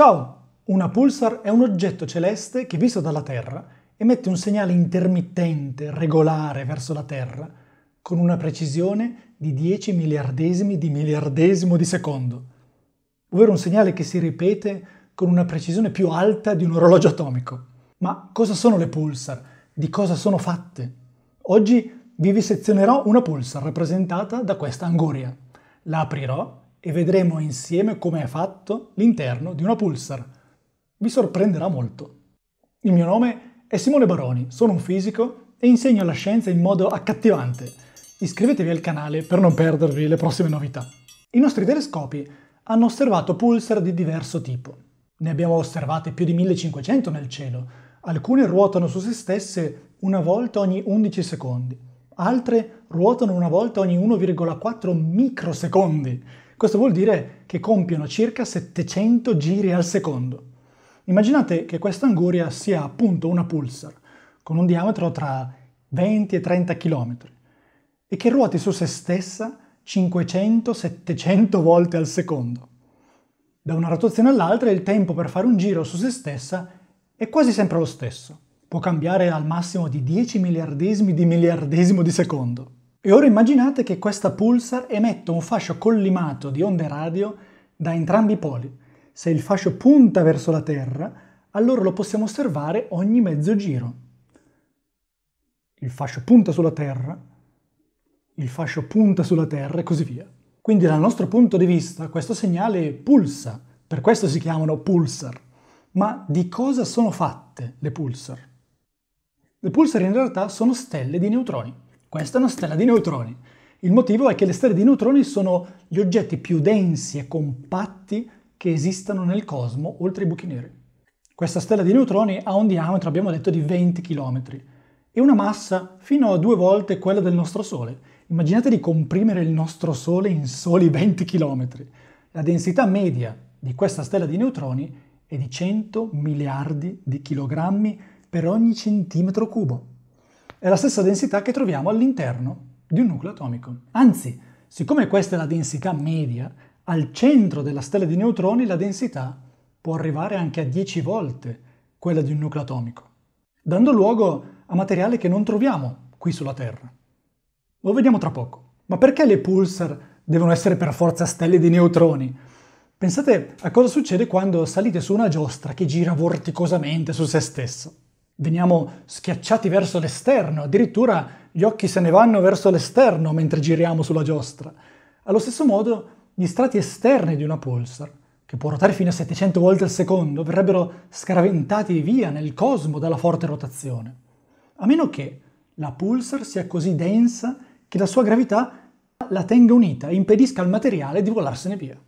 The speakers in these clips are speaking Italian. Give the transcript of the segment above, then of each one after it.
Ciao! Una pulsar è un oggetto celeste che, visto dalla Terra, emette un segnale intermittente, regolare verso la Terra, con una precisione di 10 miliardesimi di miliardesimo di secondo, ovvero un segnale che si ripete con una precisione più alta di un orologio atomico. Ma cosa sono le pulsar? Di cosa sono fatte? Oggi vi sezionerò una pulsar rappresentata da questa anguria. La aprirò e vedremo insieme come è fatto l'interno di una pulsar. Vi sorprenderà molto. Il mio nome è Simone Baroni, sono un fisico e insegno la scienza in modo accattivante. Iscrivetevi al canale per non perdervi le prossime novità. I nostri telescopi hanno osservato pulsar di diverso tipo. Ne abbiamo osservate più di 1500 nel cielo. Alcune ruotano su se stesse una volta ogni 11 secondi, altre ruotano una volta ogni 1,4 microsecondi questo vuol dire che compiono circa 700 giri al secondo. Immaginate che questa anguria sia appunto una pulsar, con un diametro tra 20 e 30 km, e che ruoti su se stessa 500-700 volte al secondo. Da una rotazione all'altra il tempo per fare un giro su se stessa è quasi sempre lo stesso, può cambiare al massimo di 10 miliardesimi di miliardesimo di secondo. E ora immaginate che questa pulsar emette un fascio collimato di onde radio da entrambi i poli. Se il fascio punta verso la Terra, allora lo possiamo osservare ogni mezzo giro. Il fascio punta sulla Terra, il fascio punta sulla Terra e così via. Quindi dal nostro punto di vista questo segnale pulsa, per questo si chiamano pulsar. Ma di cosa sono fatte le pulsar? Le pulsar in realtà sono stelle di neutroni. Questa è una stella di neutroni. Il motivo è che le stelle di neutroni sono gli oggetti più densi e compatti che esistano nel cosmo oltre i buchi neri. Questa stella di neutroni ha un diametro, abbiamo detto, di 20 km e una massa fino a due volte quella del nostro Sole. Immaginate di comprimere il nostro Sole in soli 20 km. La densità media di questa stella di neutroni è di 100 miliardi di chilogrammi per ogni centimetro cubo è la stessa densità che troviamo all'interno di un nucleo atomico. Anzi, siccome questa è la densità media, al centro della stella di neutroni la densità può arrivare anche a 10 volte quella di un nucleo atomico, dando luogo a materiale che non troviamo qui sulla Terra. Lo vediamo tra poco. Ma perché le pulsar devono essere per forza stelle di neutroni? Pensate a cosa succede quando salite su una giostra che gira vorticosamente su se stessa veniamo schiacciati verso l'esterno, addirittura gli occhi se ne vanno verso l'esterno mentre giriamo sulla giostra. Allo stesso modo, gli strati esterni di una pulsar, che può ruotare fino a 700 volte al secondo, verrebbero scaraventati via nel cosmo dalla forte rotazione. A meno che la pulsar sia così densa che la sua gravità la tenga unita e impedisca al materiale di volarsene via.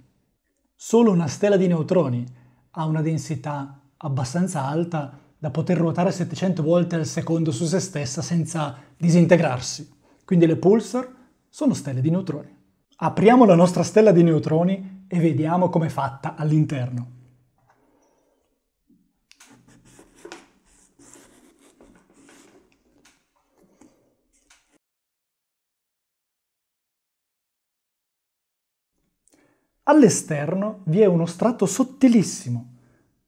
Solo una stella di neutroni ha una densità abbastanza alta da poter ruotare 700 volte al secondo su se stessa senza disintegrarsi. Quindi le pulsar sono stelle di neutroni. Apriamo la nostra stella di neutroni e vediamo com'è fatta all'interno. All'esterno vi è uno strato sottilissimo,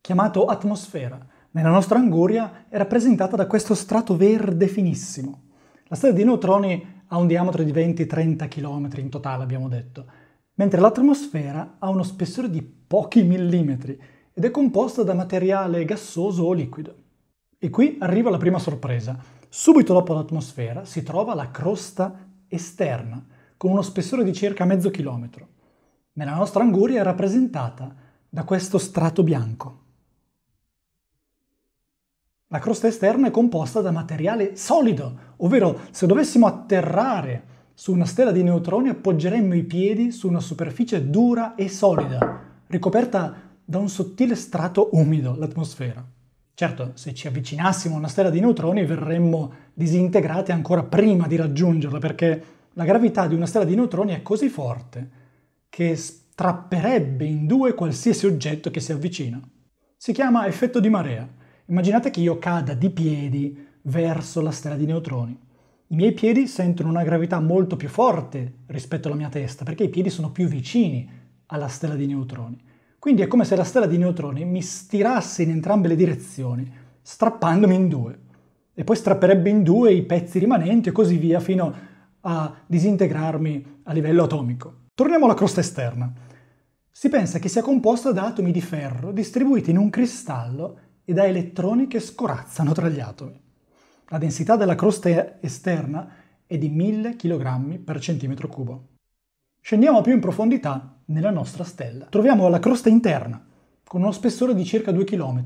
chiamato atmosfera, nella nostra anguria è rappresentata da questo strato verde finissimo. La stella di neutroni ha un diametro di 20-30 km in totale, abbiamo detto, mentre l'atmosfera ha uno spessore di pochi millimetri ed è composta da materiale gassoso o liquido. E qui arriva la prima sorpresa. Subito dopo l'atmosfera si trova la crosta esterna, con uno spessore di circa mezzo chilometro. Nella nostra anguria è rappresentata da questo strato bianco. La crosta esterna è composta da materiale solido, ovvero se dovessimo atterrare su una stella di neutroni appoggeremmo i piedi su una superficie dura e solida, ricoperta da un sottile strato umido, l'atmosfera. Certo, se ci avvicinassimo a una stella di neutroni verremmo disintegrati ancora prima di raggiungerla, perché la gravità di una stella di neutroni è così forte che strapperebbe in due qualsiasi oggetto che si avvicina. Si chiama effetto di marea Immaginate che io cada di piedi verso la stella di neutroni. I miei piedi sentono una gravità molto più forte rispetto alla mia testa, perché i piedi sono più vicini alla stella di neutroni. Quindi è come se la stella di neutroni mi stirasse in entrambe le direzioni, strappandomi in due. E poi strapperebbe in due i pezzi rimanenti e così via fino a disintegrarmi a livello atomico. Torniamo alla crosta esterna. Si pensa che sia composta da atomi di ferro distribuiti in un cristallo e da elettroni che scorazzano tra gli atomi. La densità della crosta esterna è di 1000 kg per cm3. Scendiamo più in profondità nella nostra stella. Troviamo la crosta interna, con uno spessore di circa 2 km.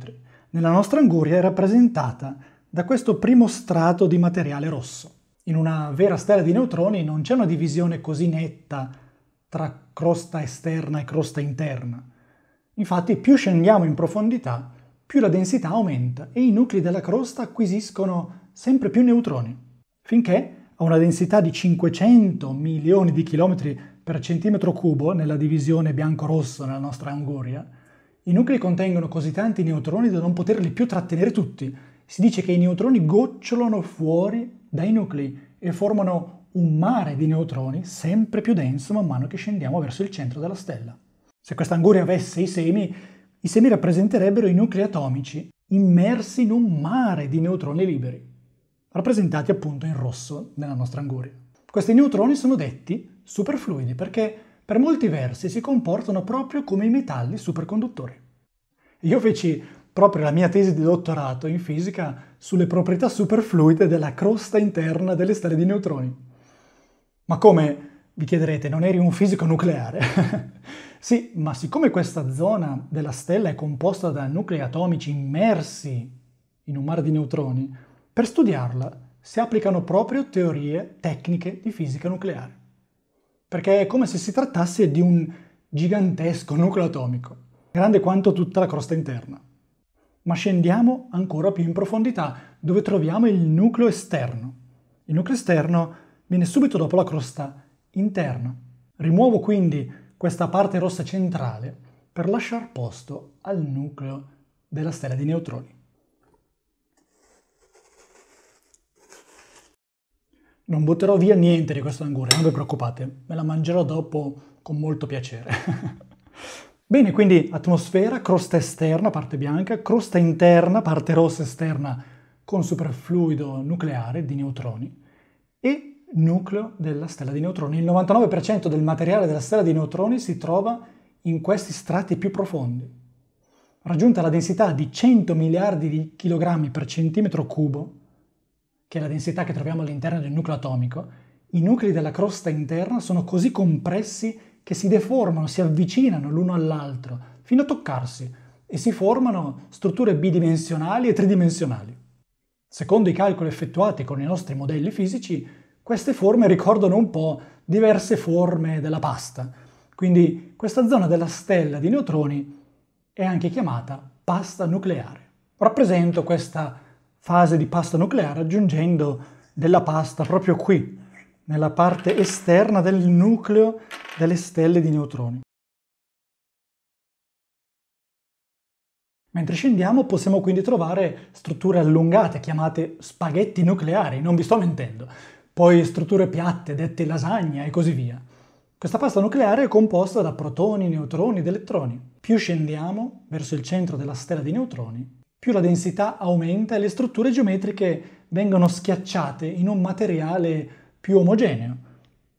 Nella nostra anguria è rappresentata da questo primo strato di materiale rosso. In una vera stella di neutroni non c'è una divisione così netta tra crosta esterna e crosta interna. Infatti più scendiamo in profondità, più la densità aumenta e i nuclei della crosta acquisiscono sempre più neutroni, finché a una densità di 500 milioni di chilometri per centimetro cubo nella divisione bianco-rosso nella nostra Anguria, i nuclei contengono così tanti neutroni da non poterli più trattenere tutti. Si dice che i neutroni gocciolano fuori dai nuclei e formano un mare di neutroni sempre più denso man mano che scendiamo verso il centro della stella. Se questa anguria avesse i semi, i semi rappresenterebbero i nuclei atomici immersi in un mare di neutroni liberi, rappresentati appunto in rosso nella nostra anguria. Questi neutroni sono detti superfluidi perché per molti versi si comportano proprio come i metalli superconduttori. Io feci proprio la mia tesi di dottorato in fisica sulle proprietà superfluide della crosta interna delle stelle di neutroni. Ma come vi chiederete, non eri un fisico nucleare? sì, ma siccome questa zona della stella è composta da nuclei atomici immersi in un mare di neutroni, per studiarla si applicano proprio teorie tecniche di fisica nucleare. Perché è come se si trattasse di un gigantesco nucleo atomico, grande quanto tutta la crosta interna. Ma scendiamo ancora più in profondità, dove troviamo il nucleo esterno. Il nucleo esterno viene subito dopo la crosta interna. Rimuovo quindi questa parte rossa centrale per lasciare posto al nucleo della stella di neutroni. Non butterò via niente di questo angurio, non vi preoccupate, me la mangerò dopo con molto piacere. Bene, quindi atmosfera, crosta esterna, parte bianca, crosta interna, parte rossa esterna con superfluido nucleare di neutroni e nucleo della stella di neutroni. Il 99% del materiale della stella di neutroni si trova in questi strati più profondi. Raggiunta la densità di 100 miliardi di chilogrammi per centimetro cubo, che è la densità che troviamo all'interno del nucleo atomico, i nuclei della crosta interna sono così compressi che si deformano, si avvicinano l'uno all'altro, fino a toccarsi, e si formano strutture bidimensionali e tridimensionali. Secondo i calcoli effettuati con i nostri modelli fisici, queste forme ricordano un po' diverse forme della pasta. Quindi questa zona della stella di neutroni è anche chiamata pasta nucleare. Rappresento questa fase di pasta nucleare aggiungendo della pasta proprio qui, nella parte esterna del nucleo delle stelle di neutroni. Mentre scendiamo possiamo quindi trovare strutture allungate chiamate spaghetti nucleari, non vi sto mentendo, poi strutture piatte, dette lasagna e così via. Questa pasta nucleare è composta da protoni, neutroni ed elettroni. Più scendiamo verso il centro della stella di neutroni, più la densità aumenta e le strutture geometriche vengono schiacciate in un materiale più omogeneo.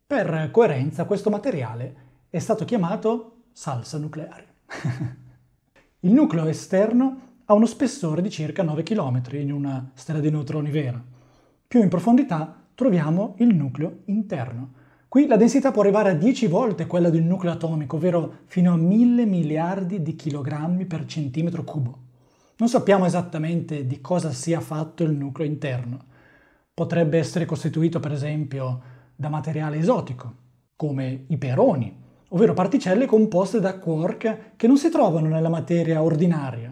Per coerenza questo materiale è stato chiamato salsa nucleare. il nucleo esterno ha uno spessore di circa 9 km in una stella di neutroni vera. Più in profondità troviamo il nucleo interno. Qui la densità può arrivare a 10 volte quella del nucleo atomico, ovvero fino a 1000 miliardi di chilogrammi per centimetro cubo. Non sappiamo esattamente di cosa sia fatto il nucleo interno. Potrebbe essere costituito, per esempio, da materiale esotico, come i peroni, ovvero particelle composte da quark che non si trovano nella materia ordinaria.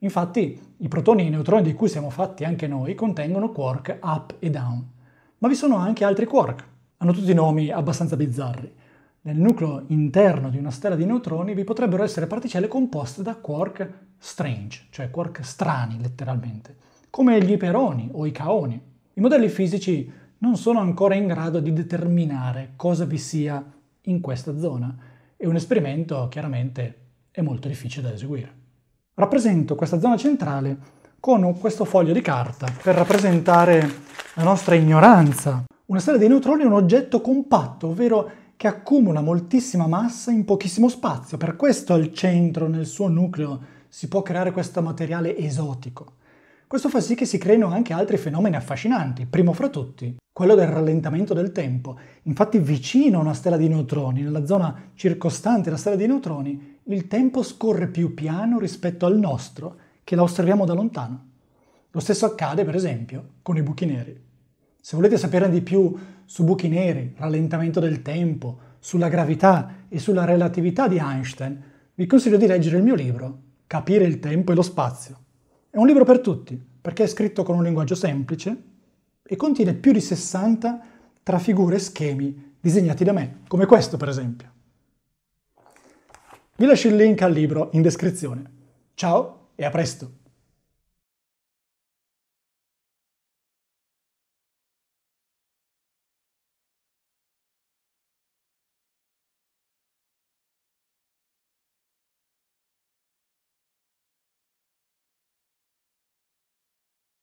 Infatti, i protoni e i neutroni di cui siamo fatti anche noi contengono quark up e down ma vi sono anche altri quark. Hanno tutti nomi abbastanza bizzarri. Nel nucleo interno di una stella di neutroni vi potrebbero essere particelle composte da quark strange, cioè quark strani letteralmente, come gli iperoni o i caoni. I modelli fisici non sono ancora in grado di determinare cosa vi sia in questa zona e un esperimento chiaramente è molto difficile da eseguire. Rappresento questa zona centrale con questo foglio di carta per rappresentare la nostra ignoranza. Una stella dei neutroni è un oggetto compatto, ovvero che accumula moltissima massa in pochissimo spazio. Per questo al centro, nel suo nucleo, si può creare questo materiale esotico. Questo fa sì che si creino anche altri fenomeni affascinanti, primo fra tutti quello del rallentamento del tempo. Infatti vicino a una stella di neutroni, nella zona circostante la stella di neutroni, il tempo scorre più piano rispetto al nostro che la osserviamo da lontano. Lo stesso accade, per esempio, con i buchi neri. Se volete saperne di più su buchi neri, rallentamento del tempo, sulla gravità e sulla relatività di Einstein, vi consiglio di leggere il mio libro, Capire il tempo e lo spazio. È un libro per tutti, perché è scritto con un linguaggio semplice e contiene più di 60 tra figure e schemi disegnati da me, come questo per esempio. Vi lascio il link al libro in descrizione. Ciao e a presto!